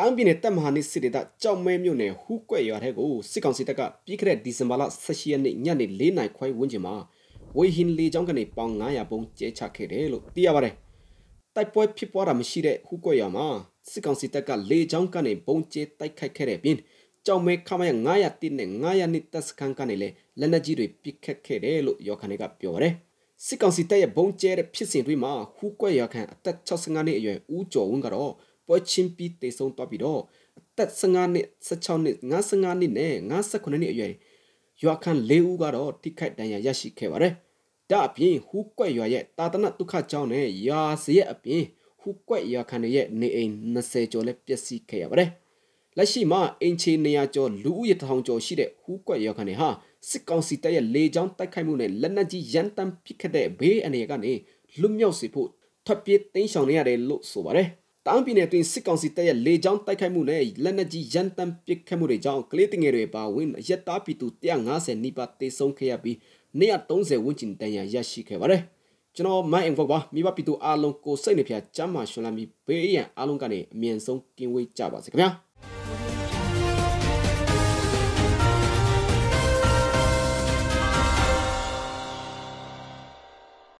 တမ်းပြည်နယ်တပ်မဟာနေစစ်ဒေသကြောက်မဲမြို့နယ်ဟူးကွက်ရွာထဲကိုစစ်ကောင်စီတပ်ကပြီးခဲ့တဲ့ဒီဇင်ဘာလ16ရက်နေ့ညနေ4နာရီခွဲဝန်းကျင်မှာဝေဟင်လေကြောင်းကနေပေါင်900ပုံကျဲချခဲ့တယ်လို့သိရပါတယ်။တိုက်ပွဲဖြစ်ပွားတာမရှိတဲ့ဟူးကွက်ရွာမှာစစ်ကောင်စီတပ်ကလေကြောင်းကနေပုံကျဲတိုက်ခိုက်ခဲ့တဲ့ပြင်ကြောက်မဲခမရ900တိနဲ့900နှစ်တပ်စခန်းကနေလည်းလက်နက်ကြီးတွေပစ်ခတ်ခဲ့တယ်လို့ရွာခံတွေကပြောပါတယ်။စစ်ကောင်စီတပ်ရဲ့ဘုံကျဲတဲ့ဖြစ်စဉ်တွေမှာဟူးကွက်ရခန့်အသက်65နှစ်အရွယ်ဦးကျော်ဝင်းကတော့ပွဲချင်းပြီးတိတ်ဆုံးသွားပြီးတော့အသက်15နှစ်16နှစ်55နှစ်နဲ့58နှစ်အရွယ်ရွာခံ၄ဦးကတော့တိခိုက်ဒဏ်ရာရရှိခဲ့ပါတယ်။ဒါအပြင်ဟူးကွက်ရွာရဲ့တာတနဒုက္ခကြောင့်နဲ့ရာစရဲ့အပြင်ဟူးကွက်ရွာခံတွေရဲ့နေအိမ်20ကျော်လည်းပျက်စီးခဲ့ရပါတယ်။လက်ရှိမှာအင်ချေ900ကျော်လူဦးရေ1000ကျော်ရှိတဲ့ဟူးကွက်ရွာခံတွေဟာစစ်ကောင်စီတပ်ရဲ့လေကြောင်းတိုက်ခိုက်မှုနဲ့လက်နက်ကြီးရန်တမ်းပစ်ခတ်တဲ့ဘေးအန္တရာယ်ကနေလွတ်မြောက်စေဖို့ထွက်ပြေးတိမ်းရှောင်နေရတယ်လို့ဆိုပါတယ်။တောင်ပြည်နယ်တွင်စစ်ကောင်စီတပ်ရဲ့လေကြောင်းတိုက်ခိုက်မှုနဲ့လက်နက်ကြီးရန်တမ်းပစ်ခတ်မှုတွေကြောင့်ကလေးတငယ်တွေပါဝင်အရက်သားပြည်သူ150နီးပါးတေဆုံးခဲ့ရပြီး130ဝန်းကျင်တန်ရာရရှိခဲ့ပါတယ်။ကျွန်တော်မိုင်းအင်ဖို့ပါမိဘပြည်သူအားလုံးကိုစိတ်နှပြချမ်းသာရှင်လမ်းပြီးဘေးအရန်အားလုံးကနေအမြင့်ဆုံးကင်းဝေးကြပါစေခင်ဗျာ။